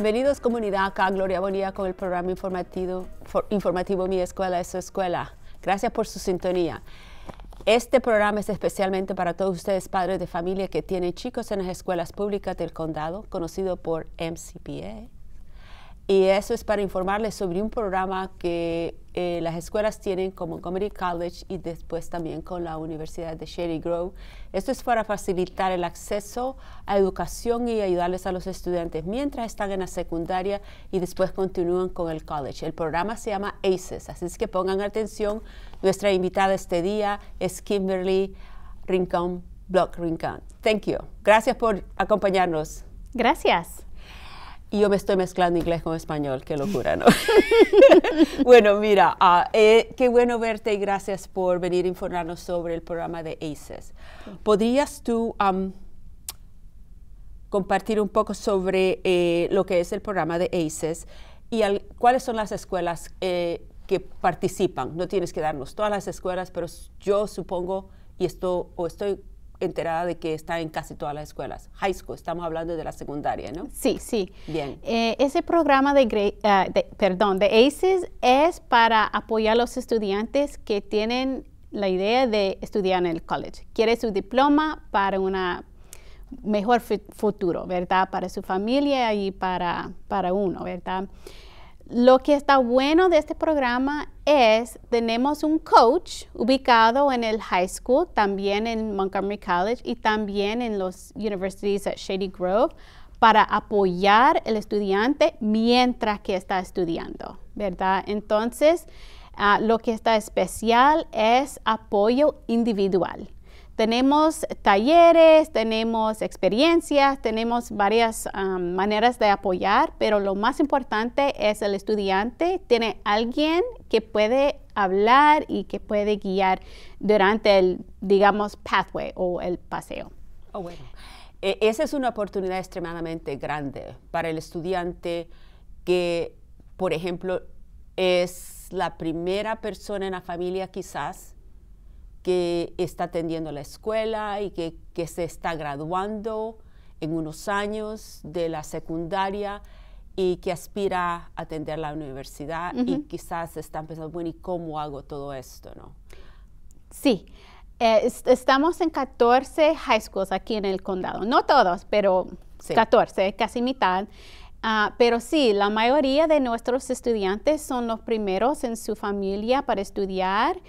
Bienvenidos comunidad acá, Gloria Bonilla con el programa informativo, informativo Mi Escuela es su Escuela. Gracias por su sintonía. Este programa es especialmente para todos ustedes padres de familia que tienen chicos en las escuelas públicas del condado, conocido por MCPA y eso es para informarles sobre un programa que eh, las escuelas tienen con Montgomery College y después también con la Universidad de Sherry Grove. Esto es para facilitar el acceso a educación y ayudarles a los estudiantes mientras están en la secundaria y después continúan con el college. El programa se llama ACES, así es que pongan atención. Nuestra invitada este día es Kimberly Rincón, Block Rincón. Thank you. Gracias por acompañarnos. Gracias y yo me estoy mezclando inglés con español, qué locura, ¿no? bueno, mira, ah, eh, qué bueno verte y gracias por venir a informarnos sobre el programa de ACES. ¿Podrías tú compartir un poco sobre eh, lo que es el programa de ACES y cuáles son las escuelas eh, que participan? No tienes que darnos todas las escuelas, pero yo supongo, y esto, o estoy enterada de que está en casi todas las escuelas. High school, estamos hablando de la secundaria, ¿no? Sí, sí. Bien. Eh, ese programa ah, de, perdón, de ACES es para apoyar a los estudiantes que tienen la idea de estudiar en el college. Quiere su diploma para un mejor futuro, ¿verdad? Para su familia y para, para uno, ¿verdad? lo que está bueno de este programa es, tenemos un coach ubicado en el high school, también en Montgomery College y también en los universities at Shady Grove para apoyar al estudiante mientras que está estudiando, ¿verdad? Entonces, ah, lo que está especial es apoyo individual. Tenemos talleres, tenemos experiencias, tenemos varias um, maneras de apoyar, pero lo más importante es el estudiante tiene alguien que puede hablar y que puede guiar durante el, digamos, pathway o el paseo. Oh, bueno. E, esa es una oportunidad extremadamente grande para el estudiante que, por ejemplo, es la primera persona en la familia quizás que está atendiendo la escuela y que, se está graduando en unos años de la secundaria y que aspira a atender la universidad y quizás está pensando, bueno, ¿y cómo hago todo esto? No? Sí, eh, estamos en 14 high schools aquí en el condado, no todos, pero 14, casi mitad. Ah, pero sí, la mayoría de nuestros estudiantes son los primeros en su familia para estudiar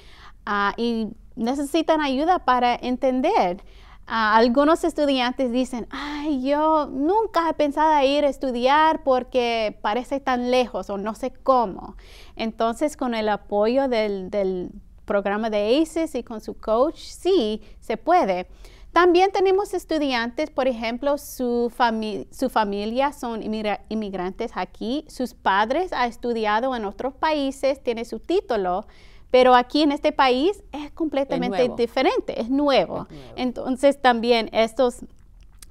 ah, y necesitan ayuda para entender. Ah, algunos estudiantes dicen, ay, yo nunca he pensado ir a estudiar porque parece tan lejos o no sé cómo. Entonces, con el apoyo del, programa de ACES y con su coach, sí, se puede. También tenemos estudiantes, por ejemplo, su, su familia son inmigrantes aquí, sus padres han estudiado en otros países, tiene su título, pero aquí en este país es completamente diferente, es nuevo. Entonces también estos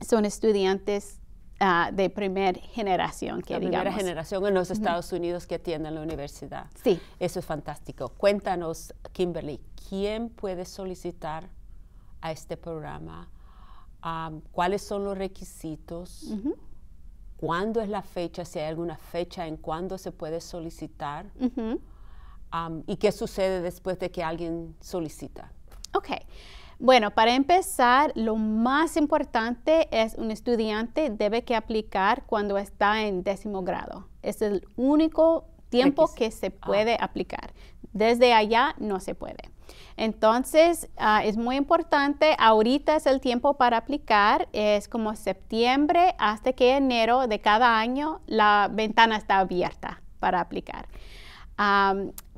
son estudiantes ah, de primera generación. Que digamos. primera generación en los Estados Unidos que atienden la universidad. Sí. Eso es fantástico. Cuéntanos, Kimberly, ¿quién puede solicitar a este programa? ¿Cuáles son los requisitos? ¿Cuándo es la fecha? Si hay alguna fecha en cuándo se puede solicitar y qué sucede después de que alguien solicita. Ok. Bueno, para empezar, lo más importante es un estudiante debe que aplicar cuando está en décimo grado. Es el único tiempo que se ah. puede aplicar. Desde allá no se puede. Entonces, ah, es muy importante, ahorita es el tiempo para aplicar, es como septiembre hasta que enero de cada año la ventana está abierta para aplicar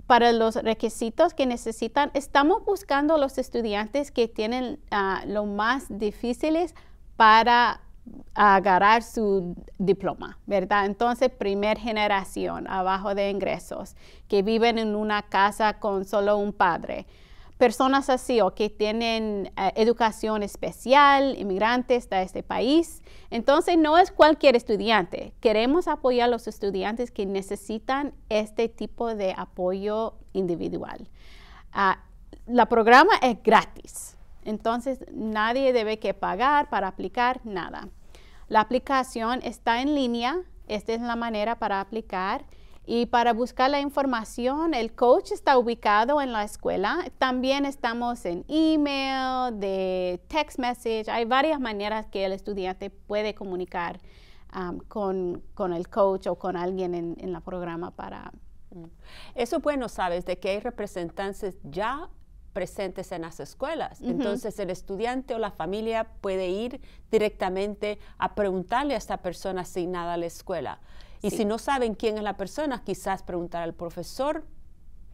para los requisitos que necesitan, estamos buscando los estudiantes que tienen ah, lo más difíciles para agarrar su diploma, ¿verdad? Entonces, primer generación, abajo de ingresos, que viven en una casa con solo un padre personas así o que tienen eh, educación especial, inmigrantes de este país. Entonces no es cualquier estudiante. Queremos apoyar a los estudiantes que necesitan este tipo de apoyo individual. Ah, la programa es gratis, entonces nadie debe que pagar para aplicar nada. La aplicación está en línea, esta es la manera para aplicar. Y para buscar la información, el coach está ubicado en la escuela. También estamos en email, de text message. Hay varias maneras que el estudiante puede comunicar con, el coach o con alguien en, en la programa para... Mm. Eso bueno, sabes, de que hay representantes ya presentes en las escuelas. Entonces el estudiante o la familia puede ir directamente a preguntarle a esta persona asignada a la escuela. Y si no saben quién es la persona, quizás preguntar al profesor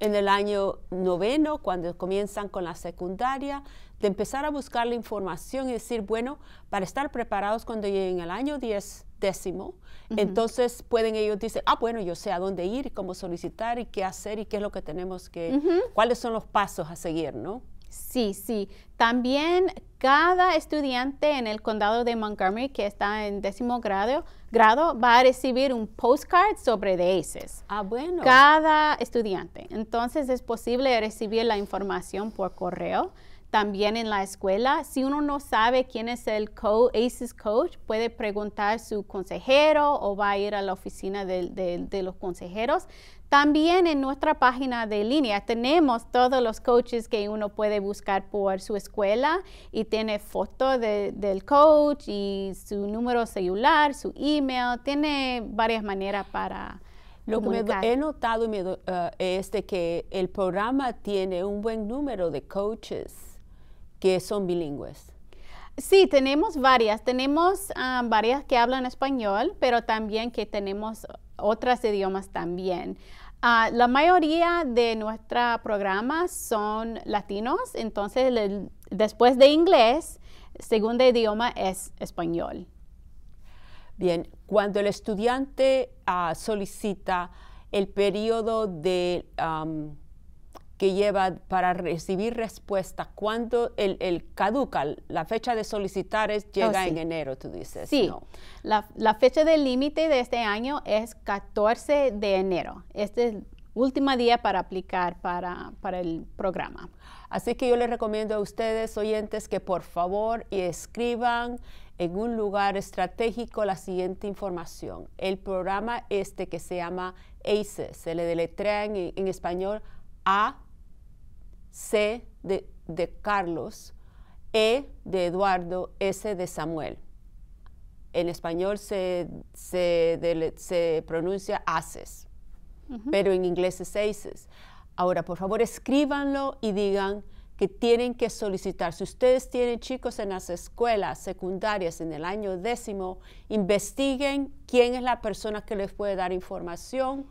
en el año noveno, cuando comienzan con la secundaria, de empezar a buscar la información y decir, bueno, para estar preparados cuando lleguen al año 10 décimo, entonces pueden ellos decir, ah, bueno, yo sé a dónde ir cómo solicitar y qué hacer y qué es lo que tenemos que, cuáles son los pasos a seguir, ¿no? Sí, sí. También cada estudiante en el condado de Montgomery que está en décimo grado grado va a recibir un postcard sobre ACES. Ah, bueno. Cada estudiante. Entonces es posible recibir la información por correo también en la escuela, si uno no sabe quién es el co ACES coach, puede preguntar a su consejero o va a ir a la oficina de, los consejeros. También en nuestra página de línea tenemos todos los coaches que uno puede buscar por su escuela y tiene foto del coach y su número celular, su email, tiene varias maneras para... Lo que he notado eh, es que el programa tiene un buen número de coaches que son bilingües. Sí, tenemos varias. Tenemos ah, varias que hablan español, pero también que tenemos otros idiomas también. Ah, la mayoría de nuestros programas son latinos, entonces después de inglés, segundo idioma es español. Bien, cuando el estudiante ah, solicita el periodo de que lleva para recibir respuesta cuando el, el caduca, la fecha de solicitar es, llega oh, en enero, tú dices. Sí, la, fecha del límite de este año es 14 de enero. Este es el último día para aplicar para, para el programa. Así que yo les recomiendo a ustedes, oyentes, que por favor escriban en un lugar estratégico la siguiente información. El programa este que se llama ACES, se le deletrea en español A C de, Carlos, E de Eduardo, S de Samuel. En español se, pronuncia ACES, pero en inglés es ACES. Ahora, por favor, escríbanlo y digan que tienen que solicitar. Si ustedes tienen chicos en las escuelas secundarias en el año décimo, investiguen quién es la persona que les puede dar información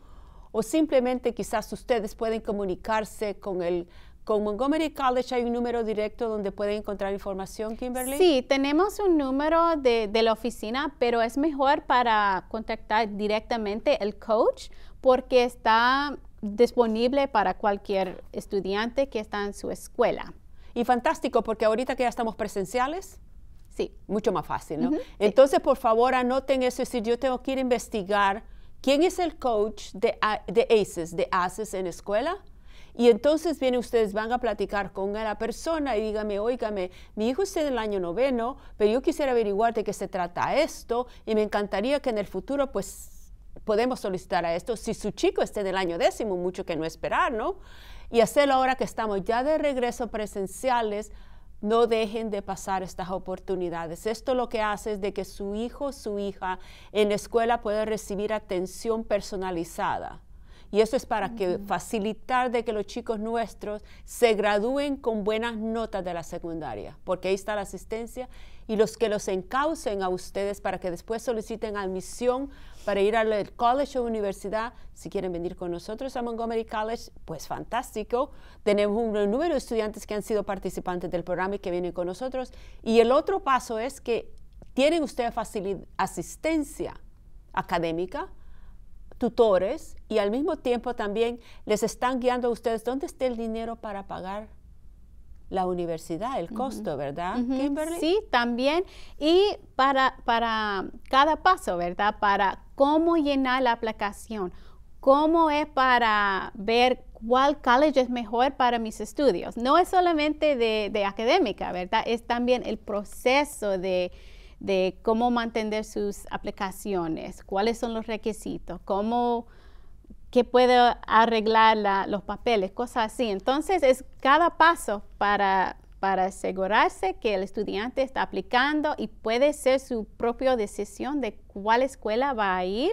o simplemente quizás ustedes pueden comunicarse con el con Montgomery College hay un número directo donde pueden encontrar información, Kimberly. Sí, tenemos un número de, la oficina, pero es mejor para contactar directamente el coach porque está disponible para cualquier estudiante que está en su escuela. Y fantástico, porque ahorita que ya estamos presenciales, Sí. Mucho más fácil, ¿no? Entonces, por favor, anoten eso. Es decir, yo tengo que ir a investigar quién es el coach de, de ACES, de ACES en escuela. Y entonces viene ustedes, van a platicar con la persona y dígame, oígame, mi hijo está en el año noveno, pero yo quisiera averiguar de qué se trata esto y me encantaría que en el futuro pues podemos solicitar a esto. Si su chico esté en el año décimo, mucho que no esperar, ¿no? Y hacerlo ahora que estamos ya de regreso presenciales, no dejen de pasar estas oportunidades. Esto lo que hace es de que su hijo, su hija en la escuela pueda recibir atención personalizada y eso es para que facilitar de que los chicos nuestros se gradúen con buenas notas de la secundaria, porque ahí está la asistencia y los que los encaucen a ustedes para que después soliciten admisión para ir al eh, college o universidad. Si quieren venir con nosotros a Montgomery College, pues fantástico. Tenemos un número de estudiantes que han sido participantes del programa y que vienen con nosotros. Y el otro paso es que tienen ustedes asistencia académica tutores y al mismo tiempo también les están guiando a ustedes dónde está el dinero para pagar la universidad, el costo, ¿verdad, Sí, también. Y para, para cada paso, ¿verdad? Para cómo llenar la aplicación, cómo es para ver cuál college es mejor para mis estudios. No es solamente de, de académica, ¿verdad? Es también el proceso de de cómo mantener sus aplicaciones, cuáles son los requisitos, cómo qué puede arreglar los papeles, cosas así. Entonces, es cada paso para, para asegurarse que el estudiante está aplicando y puede ser su propia decisión de cuál escuela va a ir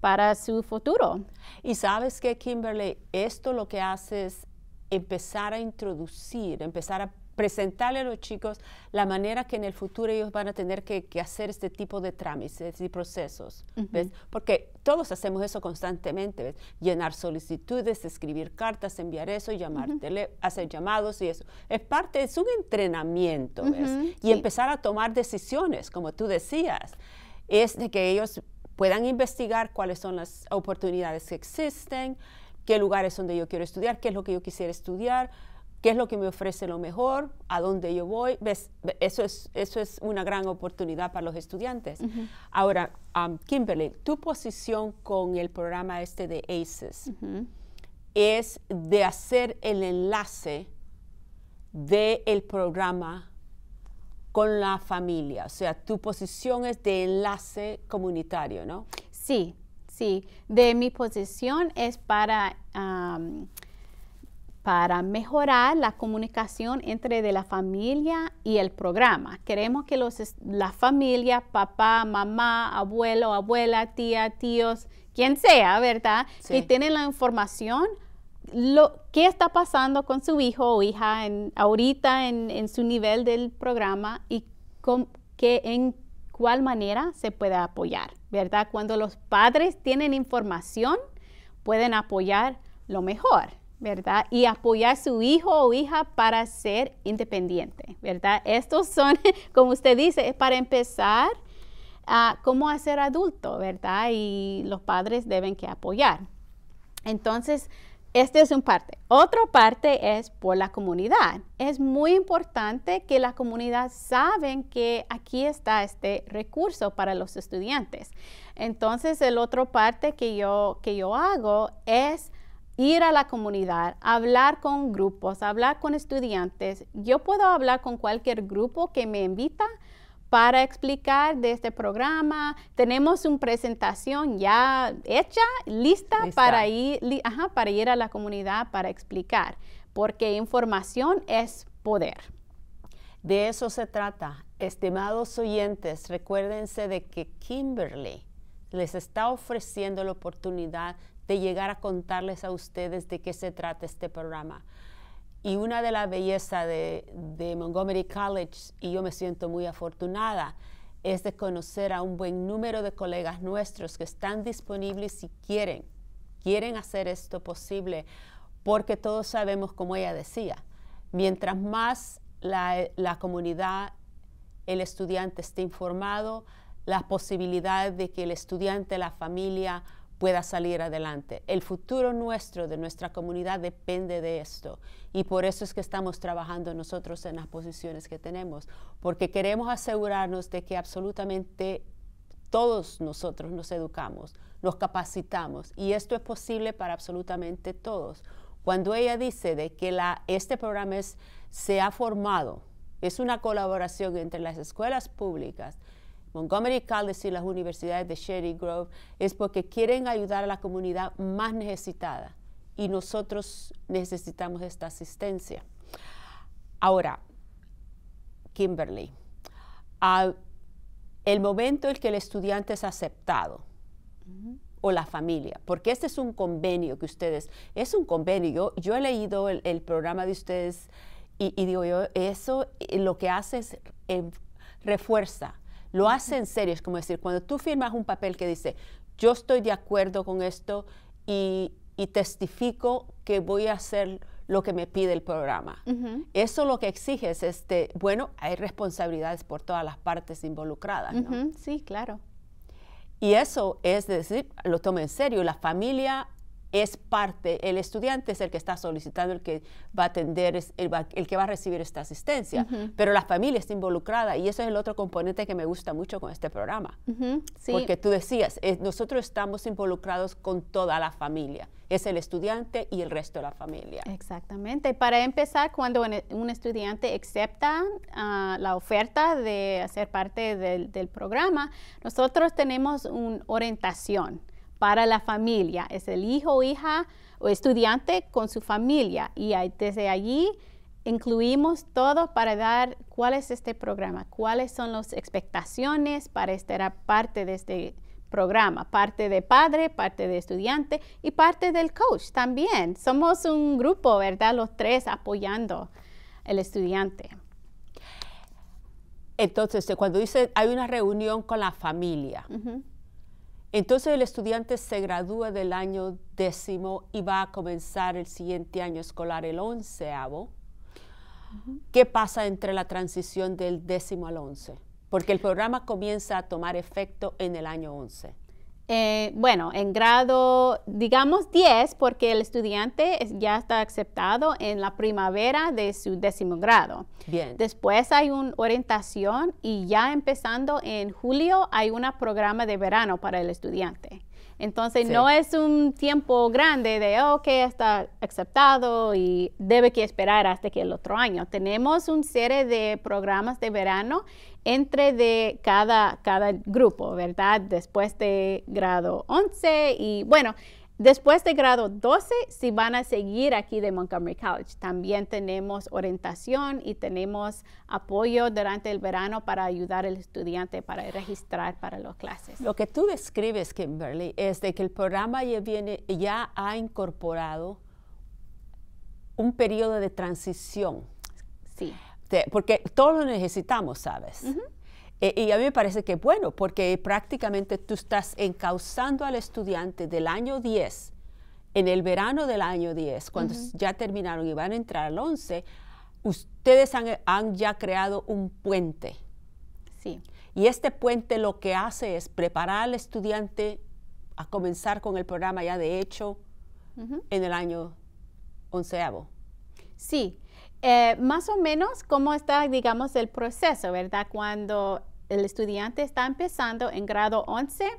para su futuro. Y sabes que, Kimberly, esto lo que hace es empezar a introducir, empezar a presentarle a los chicos la manera que en el futuro ellos van a tener que, hacer este tipo de trámites y procesos, Porque todos hacemos eso constantemente, Llenar solicitudes, escribir cartas, enviar eso, llamar, hacer llamados y eso. Es parte, es un entrenamiento, ¿ves? y empezar a tomar decisiones, como tú decías, es de que ellos puedan investigar cuáles son las oportunidades que existen, qué lugares donde yo quiero estudiar, qué es lo que yo quisiera estudiar, qué es lo que me ofrece lo mejor, a dónde yo voy. Eso, es, eso es una gran oportunidad para los estudiantes. Ahora, um, Kimberly, tu posición con el programa este de ACES es de hacer el enlace del programa con la familia. O sea, tu posición es de enlace comunitario, ¿no? Sí, sí. De mi posición es para... Um, para mejorar la comunicación entre de la familia y el programa. Queremos que los, la familia, papá, mamá, abuelo, abuela, tía, tíos, quien sea, ¿verdad? Que tienen la información, lo, qué está pasando con su hijo o hija en, ahorita en, su nivel del programa y que, en cuál manera se puede apoyar, ¿verdad? Cuando los padres tienen información, pueden apoyar lo mejor. ¿verdad? Y apoyar a su hijo o hija para ser independiente, ¿verdad? Estos son, como usted dice, es para empezar a cómo hacer adulto, ¿verdad? Y los padres deben que apoyar. Entonces, este es un parte. Otra parte es por la comunidad. Es muy importante que la comunidad saben que aquí está este recurso para los estudiantes. Entonces, el otro parte que yo, que yo hago es ir a la comunidad, hablar con grupos, hablar con estudiantes. Yo puedo hablar con cualquier grupo que me invita para explicar de este programa. Tenemos una presentación ya hecha, lista, Para, ir, para ir a la comunidad para explicar, porque información es poder. De eso se trata. Estimados oyentes, recuérdense de que Kimberly les está ofreciendo la oportunidad de llegar a contarles a ustedes de qué se trata este programa. Y una de las bellezas de, Montgomery College, y yo me siento muy afortunada, es de conocer a un buen número de colegas nuestros que están disponibles y quieren, quieren hacer esto posible, porque todos sabemos, como ella decía, mientras más la, comunidad, el estudiante esté informado, la posibilidad de que el estudiante, la familia, pueda salir adelante. El futuro nuestro, de nuestra comunidad, depende de esto. Y por eso es que estamos trabajando nosotros en las posiciones que tenemos, porque queremos asegurarnos de que absolutamente todos nosotros nos educamos, nos capacitamos, y esto es posible para absolutamente todos. Cuando ella dice de que este programa se ha formado, es una colaboración entre las escuelas públicas, Montgomery College y las universidades de Sherry Grove es porque quieren ayudar a la comunidad más necesitada y nosotros necesitamos esta asistencia. Ahora, Kimberly, ah, el momento en que el estudiante es aceptado o la familia, porque este es un convenio que ustedes, es un convenio, yo, he leído el, programa de ustedes y, digo yo, eso eh, lo que hace es eh, refuerza lo hace en serio. Es como decir, cuando tú firmas un papel que dice, yo estoy de acuerdo con esto y, testifico que voy a hacer lo que me pide el programa. Eso lo que exige es, este, bueno, hay responsabilidades por todas las partes involucradas, ¿no? Sí, claro. Y eso es decir, lo toma en serio. La familia es parte, el estudiante es el que está solicitando, el que va a atender, el, que va a recibir esta asistencia, pero la familia está involucrada y eso es el otro componente que me gusta mucho con este programa, porque tú decías, eh, nosotros estamos involucrados con toda la familia, es el estudiante y el resto de la familia. Exactamente, para empezar, cuando un estudiante acepta ah, la oferta de hacer parte del, del programa, nosotros tenemos una orientación para la familia. Es el hijo o hija o estudiante con su familia y desde allí incluimos todo para dar cuál es este programa, cuáles son las expectaciones para estar parte de este programa, parte de padre, parte de estudiante y parte del coach también. Somos un grupo, ¿verdad? Los tres apoyando el estudiante. Entonces, cuando dice hay una reunión con la familia, entonces el estudiante se gradúa del año décimo y va a comenzar el siguiente año escolar, el onceavo. ¿Qué pasa entre la transición del décimo al once? Porque el programa comienza a tomar efecto en el año once. Eh, bueno, en grado, digamos 10, porque el estudiante ya está aceptado en la primavera de su décimo grado. Bien. Después hay una orientación y ya empezando en julio hay un programa de verano para el estudiante. Entonces no es un tiempo grande de, oh, ok, está aceptado y debe que esperar hasta que el otro año. Tenemos un serie de programas de verano entre de cada, cada grupo, ¿verdad? Después de grado 11 y bueno, Después de grado 12, si van a seguir aquí de Montgomery College, también tenemos orientación y tenemos apoyo durante el verano para ayudar al estudiante para registrar para las clases. Lo que tú describes, Kimberly, es de que el programa ya, viene, ya ha incorporado un periodo de transición. Sí. porque todos lo necesitamos, ¿sabes? Eh, y a mí me parece que bueno, porque prácticamente tú estás encauzando al estudiante del año 10, en el verano del año 10, cuando ya terminaron y van a entrar al 11, ustedes han, han ya creado un puente. Sí. Y este puente lo que hace es preparar al estudiante a comenzar con el programa ya de hecho en el año onceavo. Sí, eh, más o menos cómo está, digamos, el proceso, ¿verdad? Cuando el estudiante está empezando en grado 11,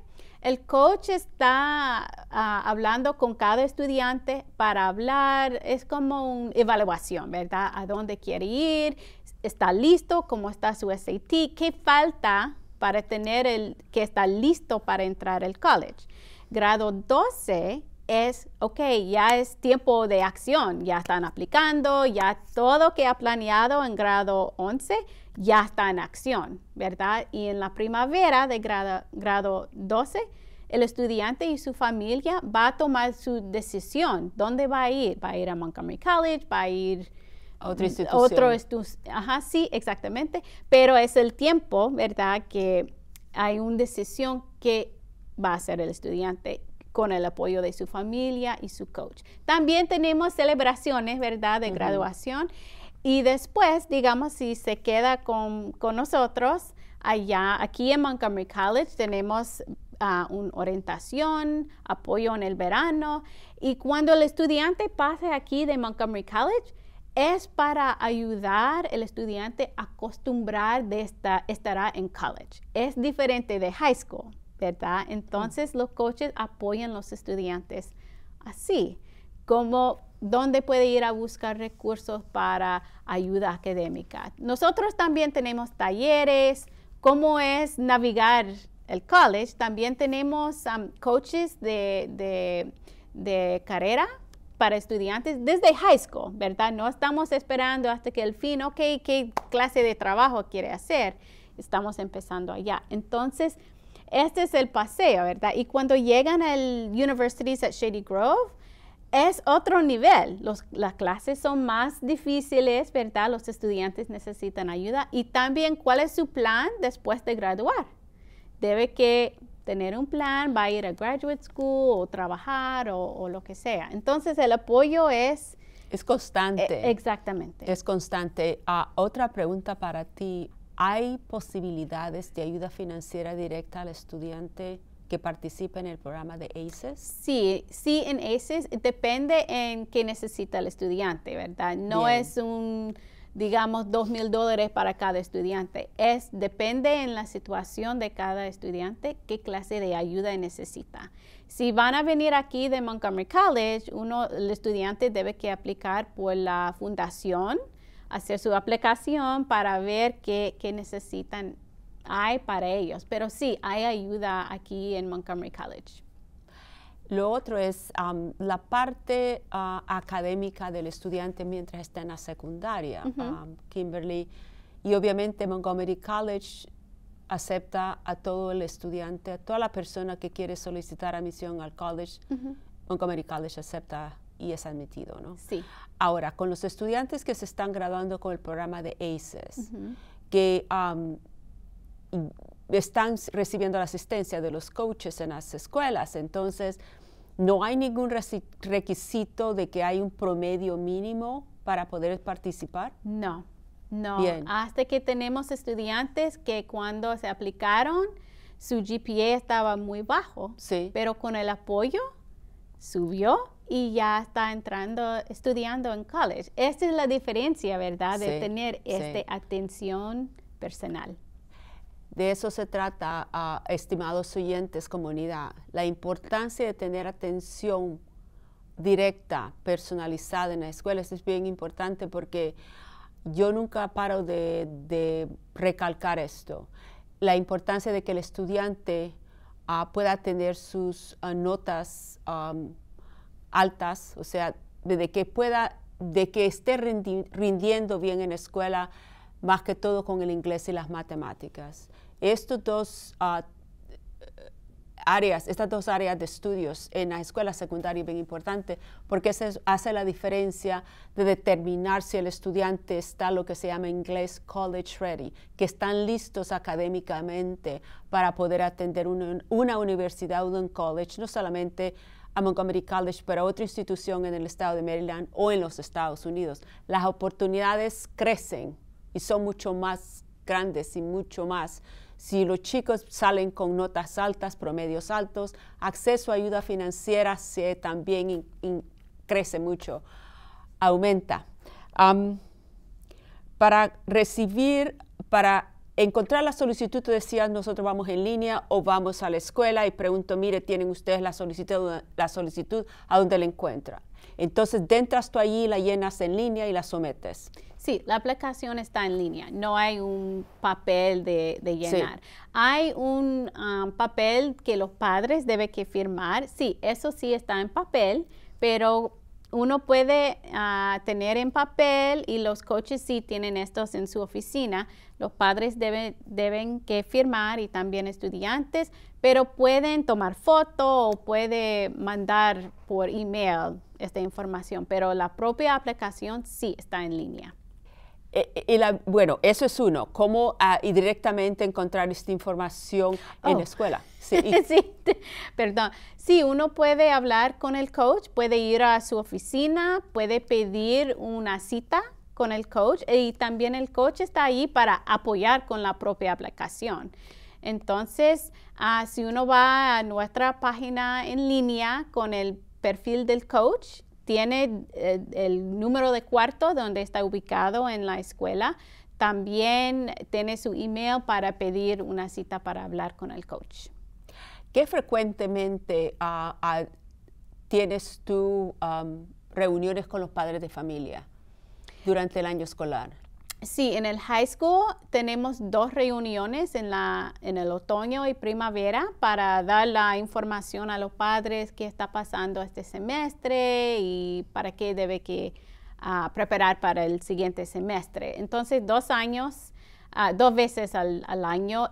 el coach está ah, hablando con cada estudiante para hablar, es como una evaluación, ¿verdad? A dónde quiere ir, está listo, cómo está su SAT, qué falta para tener el que está listo para entrar al college. Grado 12 es, ok, ya es tiempo de acción, ya están aplicando, ya todo que ha planeado en grado 11 ya está en acción, ¿verdad? Y en la primavera de grado, grado 12, el estudiante y su familia va a tomar su decisión, ¿dónde va a ir? ¿Va a ir a Montgomery College? ¿Va a ir a Otro estudio. Ajá, sí, exactamente, pero es el tiempo, ¿verdad? Que hay una decisión que va a hacer el estudiante con el apoyo de su familia y su coach. También tenemos celebraciones, ¿verdad?, de graduación. Y después, digamos, si se queda con, nosotros, allá, aquí en Montgomery College tenemos ah, una orientación, apoyo en el verano. Y cuando el estudiante pase aquí de Montgomery College, es para ayudar al estudiante a acostumbrar de esta, estará en college. Es diferente de high school. ¿verdad? Entonces los coaches apoyan a los estudiantes así, como dónde puede ir a buscar recursos para ayuda académica. Nosotros también tenemos talleres, cómo es navegar el college. También tenemos um, coaches de, de carrera para estudiantes desde high school, ¿verdad? No estamos esperando hasta que el fin, ok, qué clase de trabajo quiere hacer. Estamos empezando allá. Entonces, este es el paseo, ¿verdad? Y cuando llegan al Universities at Shady Grove, es otro nivel. las clases son más difíciles, ¿verdad? Los estudiantes necesitan ayuda. Y también, ¿cuál es su plan después de graduar? Debe que tener un plan, va a ir a graduate school o trabajar o, lo que sea. Entonces, el apoyo es... Es constante. E, exactamente. Es constante. Ah, otra pregunta para ti. ¿Hay posibilidades de ayuda financiera directa al estudiante que participe en el programa de ACES? Sí, sí, en ACES depende en qué necesita el estudiante, ¿verdad? No es un digamos, dos mil dólares para cada estudiante. Es, depende en la situación de cada estudiante qué clase de ayuda necesita. Si van a venir aquí de Montgomery College, uno, el estudiante debe que aplicar por la fundación hacer su aplicación para ver qué, necesitan hay para ellos. Pero sí, hay ayuda aquí en Montgomery College. Lo otro es um, la parte uh, académica del estudiante mientras está en la secundaria, um, Kimberly. Y obviamente Montgomery College acepta a todo el estudiante, a toda la persona que quiere solicitar admisión al college. Montgomery College acepta y es admitido, ¿no? Sí. Ahora, con los estudiantes que se están graduando con el programa de ACES, que están recibiendo la asistencia de los coaches en las escuelas, entonces no hay ningún requisito de que hay un promedio mínimo para poder participar. No, no. Hasta que tenemos estudiantes que cuando se aplicaron, su GPA estaba muy bajo, sí. pero con el apoyo subió y ya está entrando, estudiando en college. Esta es la diferencia, ¿verdad? De tener esta atención personal. De eso se trata, ah, estimados oyentes, comunidad, la importancia de tener atención directa, personalizada en la escuela. es bien importante porque yo nunca paro de recalcar esto, la importancia de que el estudiante Ah, pueda tener sus ah, notas altas, o sea, de que pueda, de que esté rindiendo bien en escuela, más que todo con el inglés y las matemáticas. Estos dos ah, áreas, estas dos áreas de estudios en la escuela secundaria es bien importante porque se hace la diferencia de determinar si el estudiante está lo que se llama en inglés college ready, que están listos académicamente para poder atender una, una universidad o un college, no solamente a Montgomery College, pero a otra institución en el estado de Maryland o en los Estados Unidos. Las oportunidades crecen y son mucho más grandes y mucho más si los chicos salen con notas altas, promedios altos, acceso a ayuda financiera también crece mucho, aumenta. para recibir, para encontrar la solicitud, tú decías, nosotros vamos en línea o vamos a la escuela y pregunto, mire, ¿tienen ustedes la solicitud, la solicitud a dónde la encuentran? Entonces, entras tú allí, la llenas en línea y la sometes. Sí, la aplicación está en línea, no hay un papel de, llenar. Hay un um, papel que los padres deben que firmar, sí, eso sí está en papel, pero uno puede ah, tener en papel y los coches sí tienen estos en su oficina. Los padres deben deben que firmar y también estudiantes, pero pueden tomar foto o puede mandar por email esta información, pero la propia aplicación sí está en línea. Eh, bueno, eso es uno, cómo ah, y directamente encontrar esta información en la oh. escuela. Sí. perdón. Sí, uno puede hablar con el coach, puede ir a su oficina, puede pedir una cita con el coach y también el coach está ahí para apoyar con la propia aplicación. Entonces, ah, si uno va a nuestra página en línea con el perfil del coach, tiene eh, el número de cuarto donde está ubicado en la escuela. También tiene su email para pedir una cita para hablar con el coach. ¿Qué frecuentemente ah, ah, tienes tú reuniones con los padres de familia durante el año escolar? Sí, en el high school tenemos dos reuniones en, la, en el otoño y primavera para dar la información a los padres qué está pasando este semestre y para qué debe que ah, preparar para el siguiente semestre. Entonces, dos años, ah, dos veces al año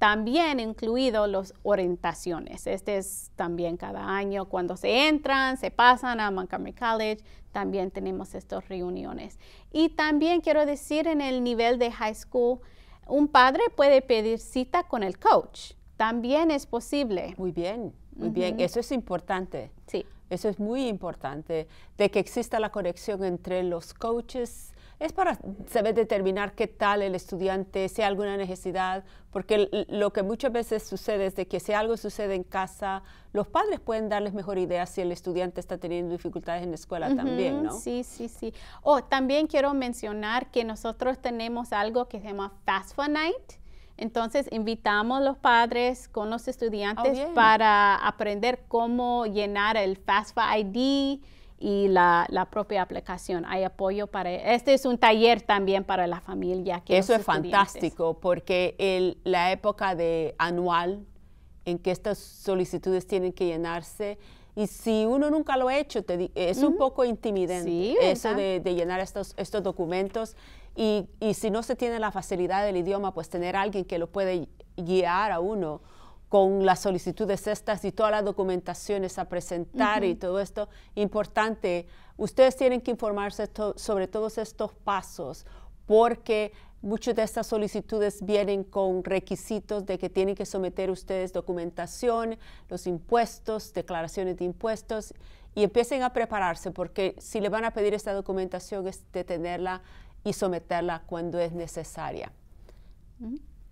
también incluido las orientaciones. Este es también cada año cuando se entran, se pasan a Montgomery College, también tenemos estas reuniones. Y también quiero decir en el nivel de high school, un padre puede pedir cita con el coach. También es posible. Muy bien, muy bien. Eso es importante. Sí. Eso es muy importante, de que exista la conexión entre los coaches es para saber determinar qué tal el estudiante, si hay alguna necesidad, porque lo que muchas veces sucede es de que si algo sucede en casa, los padres pueden darles mejor idea si el estudiante está teniendo dificultades en la escuela también, ¿no? Sí, sí, sí. Oh, también quiero mencionar que nosotros tenemos algo que se llama FAFSA Night. Entonces invitamos a los padres con los oh, estudiantes para aprender cómo llenar el FAFSA ID, y la, la, propia aplicación. Hay apoyo para... Este es un taller también para la familia. Que Eso es fantástico porque el, la época de anual en que estas solicitudes tienen que llenarse, y si uno nunca lo ha hecho, es un poco intimidante eso de, llenar estos, estos documentos. Y, y, si no se tiene la facilidad del idioma, pues tener alguien que lo puede guiar a uno con las solicitudes estas y todas las documentaciones a presentar y todo esto importante. Ustedes tienen que informarse sobre todos estos pasos porque muchas de estas solicitudes vienen con requisitos de que tienen que someter ustedes documentación, los impuestos, declaraciones de impuestos y empiecen a prepararse porque si le van a pedir esta documentación es detenerla y someterla cuando es necesaria.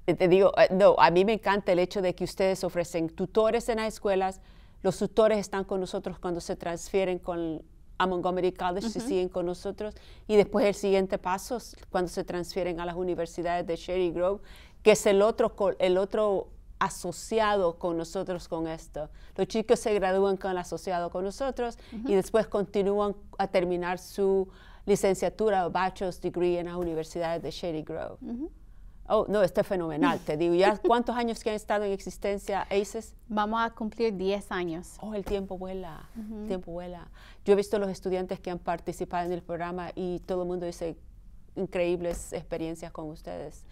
Eh, te digo, eh, no, a mí me encanta el hecho de que ustedes ofrecen tutores en las escuelas, los tutores están con nosotros cuando se transfieren con, a Montgomery College, se siguen con nosotros, y después el siguiente paso, cuando se transfieren a las universidades de Sherry Grove, que es el otro, el otro asociado con nosotros con esto. Los chicos se gradúan con el asociado con nosotros y después continúan a terminar su licenciatura o bachelor's degree en las universidades de Sherry Grove. Oh, no, está fenomenal, te digo. ¿Ya cuántos años que han estado en existencia ACES? Vamos a cumplir 10 años. Oh, el tiempo vuela, tiempo vuela. Yo he visto los estudiantes que han participado en el programa y todo el mundo dice increíbles experiencias con ustedes.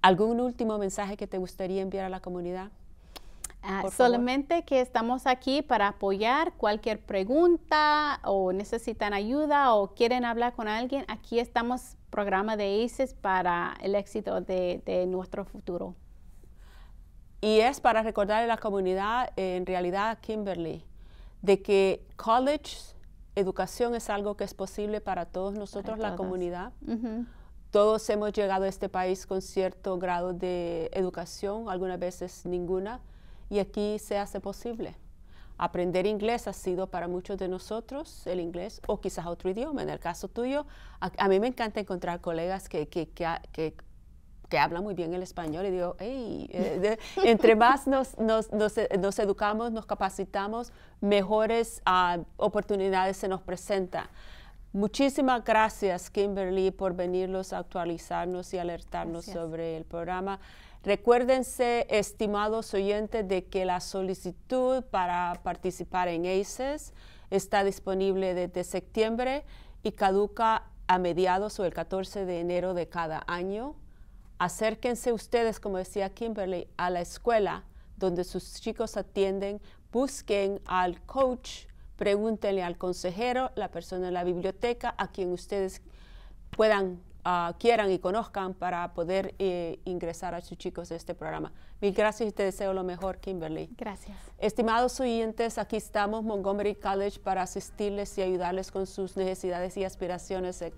¿Algún último mensaje que te gustaría enviar a la comunidad? Ah, solamente que estamos aquí para apoyar cualquier pregunta o necesitan ayuda o quieren hablar con alguien. Aquí estamos programa de ICES para el éxito de, nuestro futuro. Y es para recordar a la comunidad, en realidad a Kimberly, de que college, educación es algo que es posible para todos nosotros, la comunidad. Todos hemos llegado a este país con cierto grado de educación, algunas veces ninguna, y aquí se hace posible. Aprender inglés ha sido para muchos de nosotros el inglés o quizás otro idioma. En el caso tuyo, a, mí me encanta encontrar colegas que, que, muy bien el español y digo, hey, eh, entre más nos, educamos, nos capacitamos, mejores ah, oportunidades se nos presentan. Muchísimas gracias, Kimberly, por venirnos a actualizarnos y alertarnos sobre el programa. Recuérdense, estimados oyentes, de que la solicitud para participar en ACES está disponible desde septiembre y caduca a mediados o el 14 de enero de cada año. Acérquense ustedes, como decía Kimberly, a la escuela donde sus chicos atienden, busquen al coach, pregúntenle al consejero, la persona de la biblioteca, a quien ustedes puedan Ah, quieran y conozcan para poder eh, ingresar a sus chicos a este programa. Mil gracias y te deseo lo mejor, Kimberly. Gracias. Estimados oyentes, aquí estamos, Montgomery College, para asistirles y ayudarles con sus necesidades y aspiraciones eh,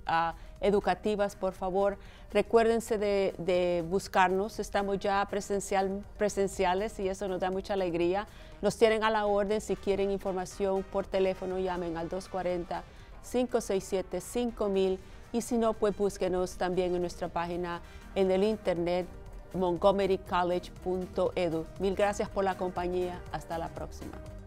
educativas. Por favor, recuérdense de, buscarnos. Estamos ya presencial, presenciales y eso nos da mucha alegría. Nos tienen a la orden. Si quieren información por teléfono, llamen al 240. 567 5000 y si no, pues búsquenos también en nuestra página en el internet montgomerycollege.edu. Mil gracias por la compañía. Hasta la próxima.